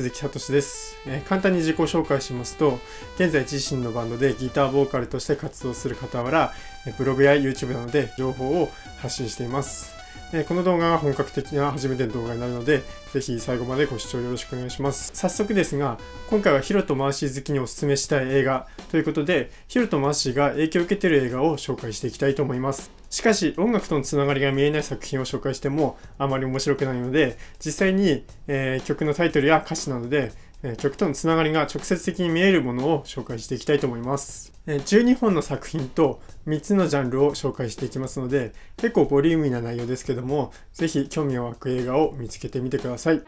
鈴木聡です、えー、簡単に自己紹介しますと現在自身のバンドでギターボーカルとして活動する傍らブログや YouTube などで情報を発信しています、えー、この動画は本格的な初めての動画になるので是非最後までご視聴よろしくお願いします早速ですが今回はヒロとマーシー好きにおすすめしたい映画ということでヒロとマーシーが影響を受けている映画を紹介していきたいと思いますしかし音楽とのつながりが見えない作品を紹介してもあまり面白くないので実際に、えー、曲のタイトルや歌詞などで、えー、曲とのつながりが直接的に見えるものを紹介していきたいと思います、え12本の作品と3つのジャンルを紹介していきますので結構ボリューミーな内容ですけどもぜひ興味を湧く映画を見つけてみてください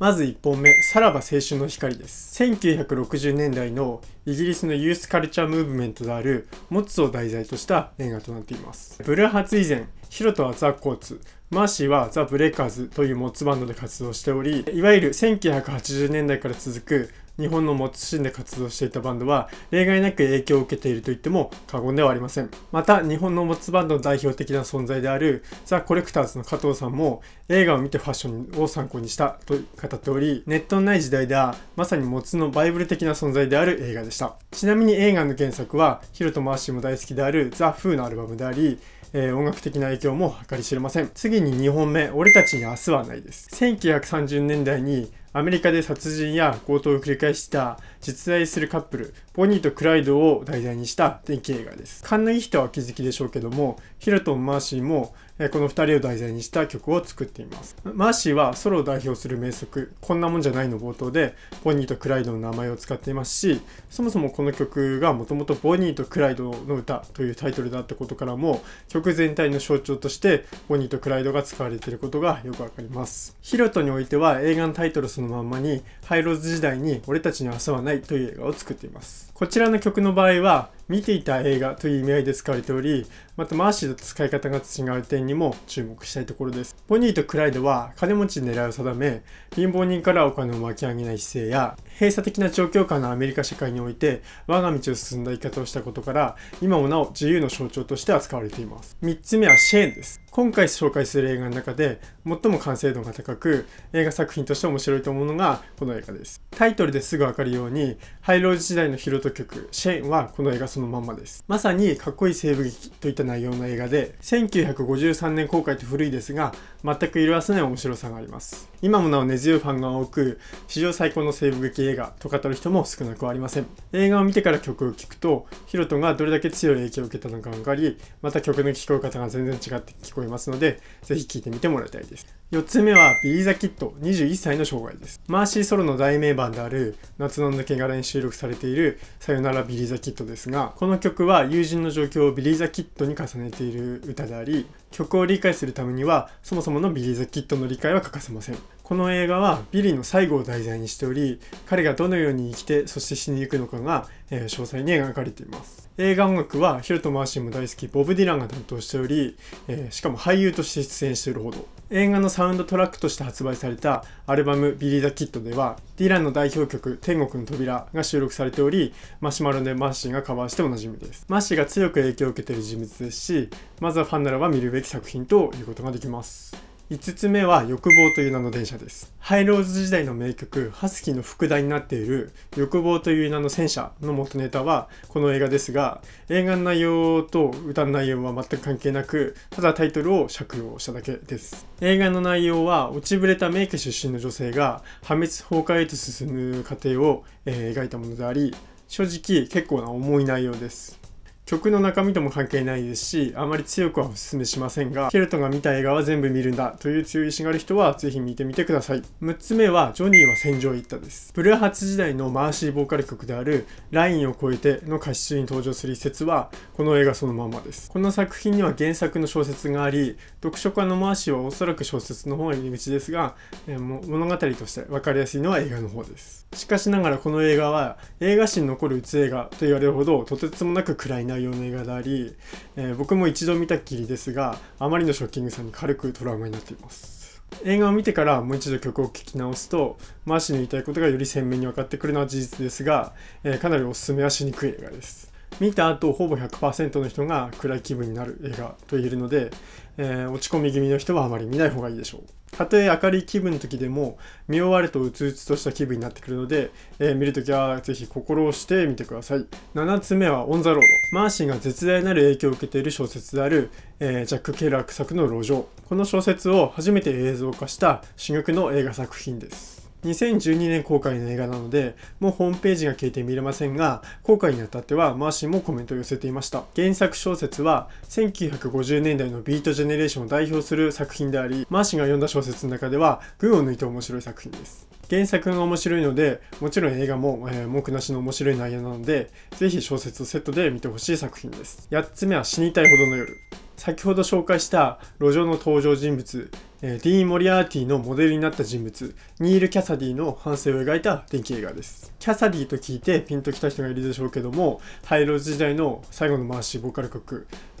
まず1本目、さらば青春の光です。1960年代のイギリスのユースカルチャームーブメントであるモッツを題材とした映画となっています。ブルーハツ以前、ヒロトはザ・コーツ、マーシーはザ・ブレイカーズというモッツバンドで活動しており、いわゆる1980年代から続く日本のモツシーンで活動していたバンドは例外なく影響を受けていると言っても過言ではありませんまた日本のモツバンドの代表的な存在であるザ・コレクターズの加藤さんも映画を見てファッションを参考にしたと語っておりネットのない時代ではまさにモツのバイブル的な存在である映画でしたちなみに映画の原作はヒロとマーシーも大好きであるザ・フーのアルバムであり音楽的な影響も計り知れません。次に2本目、俺たちに明日はないです。1930年代にアメリカで殺人や強盗を繰り返した実在するカップル、ボニーとクライドを題材にした電気映画です。勘のいい人は気づきでしょうけども、ヒルトン・マーシーもこの2人を題材にした曲を作っています。マーシーはソロを代表する名作、こんなもんじゃないの冒頭で、ボニーとクライドの名前を使っていますし、そもそもこの曲がもともとボニーとクライドの歌というタイトルだったことからも、曲全体の象徴としてボニーとクライドが使われていることがよくわかります。ヒルトにおいては映画のタイトルそののまんまに、ハイローズ時代に俺たちには明はないという映画を作っています。こちらの曲の場合は、見ていた映画という意味合いで使われており、またマーシーと使い方が違う点にも注目したいところです。ボニーとクライドは金持ちに狙いを定め、貧乏人からお金を巻き上げない姿勢や、閉鎖的な状況下のアメリカ社会において我が道を進んだ言い方をしたことから、今もなお自由の象徴として扱われています。3つ目はシェーンです。今回紹介する映画の中で最も完成度が高く映画作品として面白いと思うのがこの映画です。タイトルですぐわかるように、ハイロージ時代のヒロト曲、シェーンはこの映画そのままです。まさにかっこいい西部劇といった内容の映画で、1953年公開と古いですが、全く色褪せない面白さがあります。今もなお根強いファンが多く、史上最高の西部劇映画と語る人も少なくありません。映画を見てから曲を聴くと、ヒロトがどれだけ強い影響を受けたのか分かり、また曲の聴こえ方が全然違って聞こえますので、ぜひ聴いてみてもらいたいです。4つ目は、ビリー・ザ・キッド21歳の生涯です。マーシー・ソロの大名版である、夏の抜け殻に収録されている、さよならビリー・ザ・キッドですが、この曲は友人の状況をビリー・ザ・キッドに重ねている歌であり曲を理解するためにはそもそものビリー・ザ・キッドの理解は欠かせませんこの映画はビリーの最後を題材にしており彼がどのように生きてそして死に行くのかが、えー、詳細に描かれています映画音楽はヒルト・マーシンも大好きボブ・ディランが担当しており、えー、しかも俳優として出演しているほど映画のサウンドトラックとして発売されたアルバム「ビリー・ザ・キッド」ではディランの代表曲「天国の扉」が収録されておりマシュマロでマーシンがカバーしておなじみですマーシーが強く影響を受けている人物ですしまずはファンならば見るべき作品ということができます5つ目は欲望という名の電車です。ハイローズ時代の名曲、ハスキーの副題になっている欲望という名の戦車の元ネタはこの映画ですが、映画の内容と歌の内容は全く関係なく、ただタイトルを借用しただけです。映画の内容は落ちぶれた名家出身の女性が破滅崩壊へと進む過程を、えー、描いたものであり、正直結構な重い内容です。曲の中身とも関係ないですし、あまり強くはお勧めしませんが、ケルトが見た映画は全部見るんだという強い意志がある人はぜひ見てみてください。6つ目は、ジョニーは戦場へ行ったです。ブルーハーツ時代のマーシーボーカル曲である、ラインを越えての歌詞中に登場する一節は、この映画そのままです。この作品には原作の小説があり、読書家のマーシーはおそらく小説の方が入り口ですが、えー、物語として分かりやすいのは映画の方です。しかしながらこの映画は、映画史に残る映画と言われるほど、とてつもなく暗いなな嫁がなり、えー、僕も一度見たっきりですがあまりのショッキングさに軽くトラウマになっています映画を見てからもう一度曲を聴き直すとマーシーの言いたいことがより鮮明に分かってくるのは事実ですが、えー、かなりおすすめはしにくい映画です見た後ほぼ100%の人が暗い気分になる映画と言えるので、えー、落ち込み気味の人はあまり見ない方がいいでしょうたとえ明るい気分の時でも見終わるとうつうつとした気分になってくるので、えー、見るときはぜひ心をしてみてください7つ目はオン・ザ・ロードマーシンが絶大なる影響を受けている小説である、えー、ジャック・ケラー作の路上この小説を初めて映像化した珠玉の映画作品です2012年公開の映画なので、もうホームページが消えて見れませんが、公開にあたってはマーシーもコメントを寄せていました。原作小説は1950年代のビートジェネレーションを代表する作品であり、マーシーが読んだ小説の中では群を抜いて面白い作品です。原作が面白いので、もちろん映画も、えー、文句なしの面白い内容なので、ぜひ小説をセットで見てほしい作品です。8つ目は死にたいほどの夜。先ほど紹介した路上の登場人物、えー、ディーン・モリアーティのモデルになった人物、ニール・キャサディの反省を描いた電気映画です。キャサディと聞いてピンときた人がいるでしょうけども、ハイローズ時代の最後の回しボーカル曲、64928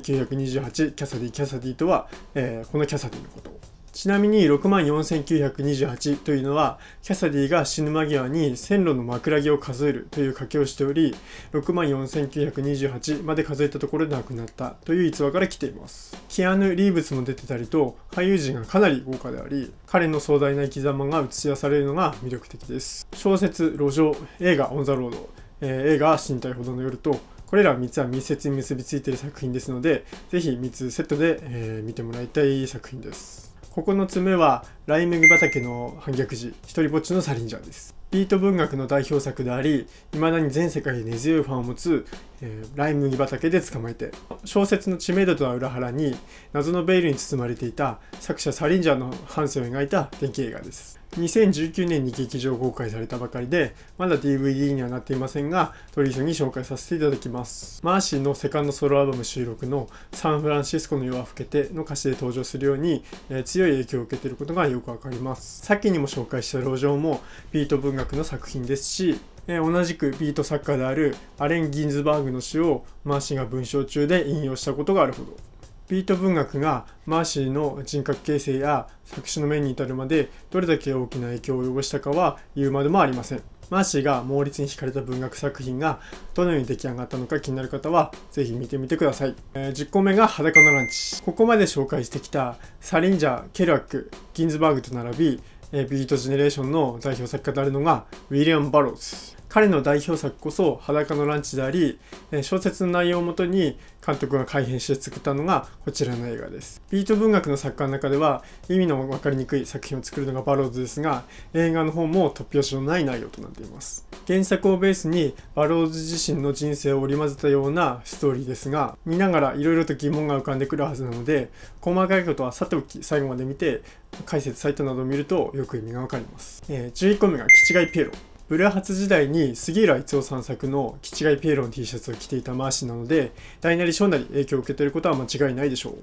キャサディ・キャサディとは、えー、このキャサディのこと。ちなみに64,928というのは、キャサディが死ぬ間際に線路の枕木を数えるという書きをしており、64,928まで数えたところで亡くなったという逸話から来ています。キアヌ・リーブスも出てたりと、俳優陣がかなり豪華であり、彼の壮大な生き様が映し出されるのが魅力的です。小説、路上、映画、オン・ザ・ロード、えー、映画、身体ほどの夜と、これら3つは密接に結びついている作品ですので、ぜひ3つセットで、えー、見てもらいたい作品です。ここの爪はライ麦畑の反逆時一人ぼっちのサリンジャーですビート文学の代表作であり未だに全世界で根強いファンを持つ、えー、ライ麦畑で捕まえて小説の知名度とは裏腹に謎のベールに包まれていた作者サリンジャーの半生を描いた電気映画です2019年に劇場公開されたばかりで、まだ DVD にはなっていませんが、取り急ぎ紹介させていただきます。マーシーのセカンドソロアルバム収録のサンフランシスコの夜は更けての歌詞で登場するように、えー、強い影響を受けていることがよくわかります。さっきにも紹介した路上もビート文学の作品ですし、えー、同じくビート作家であるアレン・ギンズバーグの詩をマーシーが文章中で引用したことがあるほど。ビート文学がマーシーの人格形成や作詞の面に至るまでどれだけ大きな影響を及ぼしたかは言うまでもありません。マーシーが猛烈に惹かれた文学作品がどのように出来上がったのか気になる方は是非見てみてください、えー、10個目が「裸のランチ」ここまで紹介してきたサリンジャーケルアックギンズバーグと並び、えー、ビートジェネレーションの代表作家であるのがウィリアム・バローズ彼の代表作こそ「裸のランチ」であり小説の内容をもとに監督が改編して作ったのがこちらの映画ですビート文学の作家の中では意味の分かりにくい作品を作るのがバローズですが映画の方も突拍子のない内容となっています原作をベースにバローズ自身の人生を織り交ぜたようなストーリーですが見ながら色々と疑問が浮かんでくるはずなので細かいことはさておき最後まで見て解説サイトなどを見るとよく意味がわかります、えー、11個目が「キチガイピエロ」ブルーハツ時代に杉浦一夫さん作の「キチガイピエロ」の T シャツを着ていたマーシーなので大なり小なり影響を受けていることは間違いないでしょう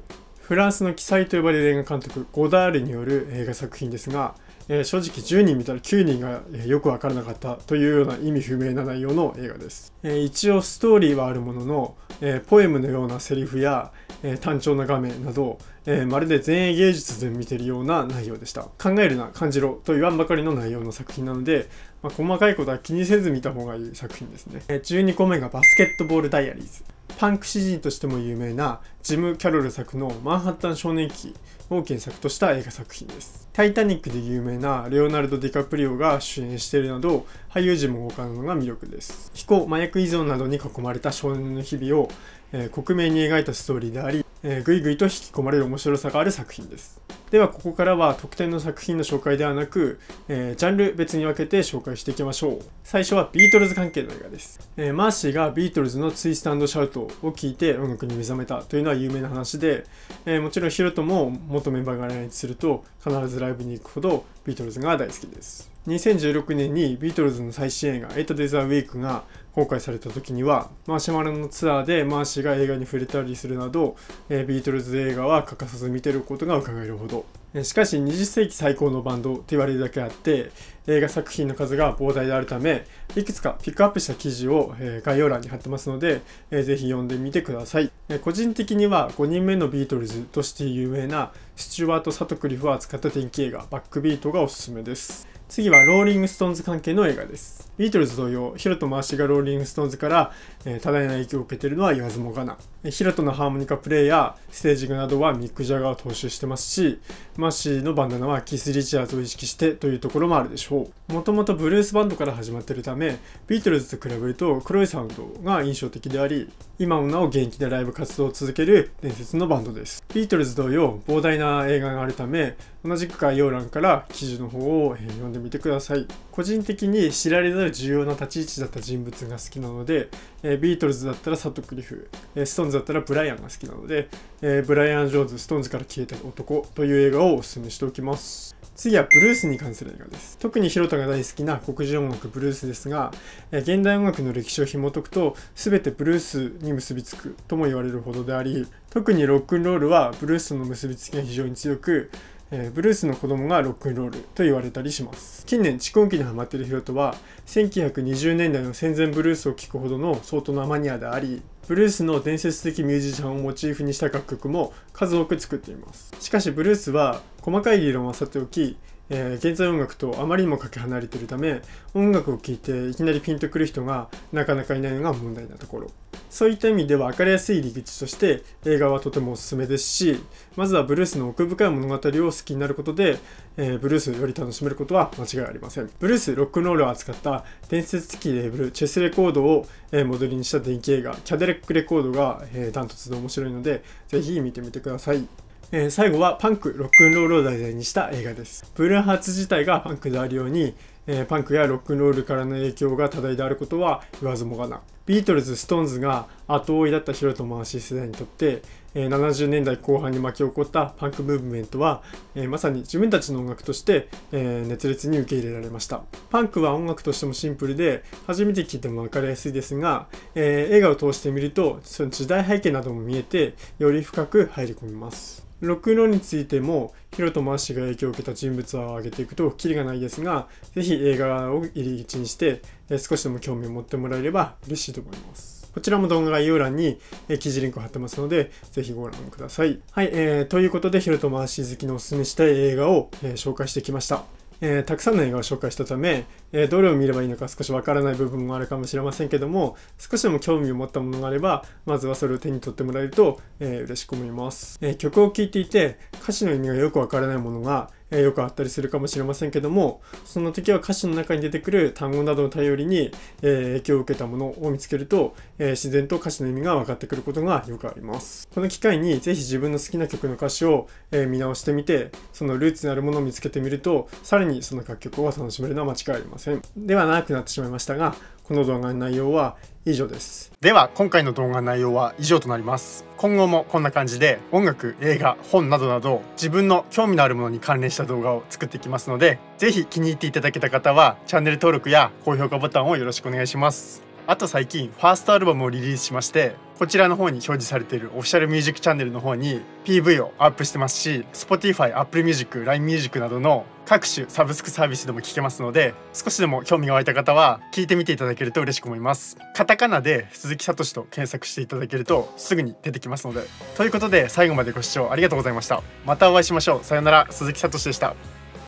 フランスの奇才と呼ばれる映画監督ゴダールによる映画作品ですが、えー、正直10人見たら9人がよく分からなかったというような意味不明な内容の映画です、えー、一応ストーリーはあるものの、えー、ポエムのようなセリフや、えー、単調な画面など、えー、まるで前衛芸術で見てるような内容でした。考えるな、感じろと言わんばかりの内容の作品なので、まあ、細かいことは気にせず見た方がいい作品ですね。えー、12個目がバスケットボールダイアリーズ。パンク詩人としても有名なジム・キャロル作のマンハッタン少年期を原作とした映画作品です。タイタニックで有名なレオナルド・ディカプリオが主演しているなど俳優陣も豪華なのが魅力です。非行、麻薬依存などに囲まれた少年の日々を、えー、克明に描いたストーリーであり、えー、ぐいぐいと引き込まれる面白さがある作品です。ではここからは特典の作品の紹介ではなく、えー、ジャンル別に分けて紹介していきましょう最初はビートルズ関係の映画です、えー、マーシーがビートルズのツイストシャウトを聞いて音楽に目覚めたというのは有名な話で、えー、もちろんヒロトも元メンバーが来日すると必ずライブに行くほどビートルズが大好きです2016年にビートルズの最新映画「8 Days a Week」が公開された時にはマーシュマロのツアーでマーシーが映画に触れたりするなど、えビートルズ映画は欠かさず見てることが伺えるほどしかし20世紀最高のバンドと言われるだけあって映画作品の数が膨大であるためいくつかピックアップした記事を、え概要欄に貼ってますので、えー、ぜひ読んでみてください、え個人的には5人目のビートルズとして有名なスチュワート・サトクリフを扱った電気映画バックビートがおすすめです次はローリングストーンズ関係の映画です。ビートルズ同様、ヒロと回しがローリングストーンズから、えー、多大な影響を受けているのは言わずもがな。ヒラトのハーモニカプレイやステージングなどはミック・ジャガーを踏襲してますし、マッシーのバンダナはキス・リチャーズを意識してというところもあるでしょう。もともとブルースバンドから始まっているため、ビートルズと比べると黒いサウンドが印象的であり、今もなお元気でライブ活動を続ける伝説のバンドです。ビートルズ同様、膨大な映画があるため、同じく概要欄から記事の方を読んでみてください。個人的に知られざる重要な立ち位置だった人物が好きなので、えー、ビートルズだったらサトクリフ、えー、ストーンズだったらブライアンが好きなので、えー、ブライアン・ジョーズ、ストーンズから消えた男という映画をお勧めしておきます。次はブルースに関する映画です。特に広田が大好きな黒人音楽ブルースですが、え現代音楽の歴史を紐解くと全てブルースに結びつくとも言われるほどであり、特にロックンロールはブルースとの結びつきが非常に強く、えー、ブルースの子供がロックンロールと言われたりします近年蓄音機にハマっているヒロトは1920年代の戦前ブルースを聴くほどの相当なマニアでありブルースの伝説的ミュージシャンをモチーフにした楽曲も数多く作っていますしかしブルースは細かい理論はさておきえー、現在音楽とあまりにもかけ離れているため音楽を聴いていきなりピンとくる人がなかなかいないのが問題なところそういった意味では分かりやすい入り口として映画はとてもおすすめですしまずはブルースの奥深い物語を好きになることで、えー、ブルースをより楽しめることは間違いありませんブルースロックンロールを扱った伝説的レーブルチェスレコードを、えー、モデルにした電気映画キャデレックレコードが、えー、ダントツで面白いのでぜひ見てみてくださいえー、最後はパンクロックンロールを題材にした映画ですブルーハーツ自体がパンクであるようにえー、パンクやロックンロールからの影響が多大であることは言わずもがなビートルズ・ストーンズが後追いだったヒロト・マーシー世代にとって、えー、70年代後半に巻き起こったパンクムーブメントは、えー、まさに自分たちの音楽として、えー、熱烈に受け入れられましたパンクは音楽としてもシンプルで初めて聴いても分かりやすいですが、え映画を通してみるとその時代背景なども見えてより深く入り込みます6のについてもヒロとマーシが影響を受けた人物を挙げていくとキリがないですがぜひ映画を入り口にして少しでも興味を持ってもらえれば嬉しいと思いますこちらも動画概要欄に記事リンクを貼ってますので、ぜひご覧ください。はい、えー、ということで、ヒロトマーシー好きのおすすめしたい映画を、えー、紹介してきました。えー、たくさんの映画を紹介したため、えー、どれを見ればいいのか少しわからない部分もあるかもしれませんけども少しでも興味を持ったものがあればまずはそれを手に取ってもらえると、えー、嬉しく思います、え曲を聴いていて歌詞の意味がよくわからないものがえー、よくあったりするかもしれませんけどもその時は歌詞の中に出てくる単語などを頼りに、えー、影響を受けたものを見つけると、えー、自然と歌詞の意味が分かってくることがよくありますこの機会にぜひ自分の好きな曲の歌詞を、え見直してみてそのルーツにあるものを見つけてみるとさらにその楽曲を楽しめるのは間違いありませんでは長くなってしまいましたがこの動画の内容は以上ですでは今回の動画の内容は以上となります今後もこんな感じで音楽映画本などなど自分の興味のあるものに関連した動画を作っていきますので是非気に入っていただけた方はチャンネル登録や高評価ボタンをよろしくお願いしますあと最近ファーストアルバムをリリースしましてこちらの方に表示されているオフィシャルミュージックチャンネルの方に PV をアップしてますし Spotify、Apple Music、LINE Music などの各種サブスクサービスでも聞けますので少しでも興味が湧いた方は聞いてみていただけると嬉しく思いますカタカナで鈴木聡と検索していただけるとすぐに出てきますのでということで最後までご視聴ありがとうございましたまたお会いしましょうさようなら鈴木聡でした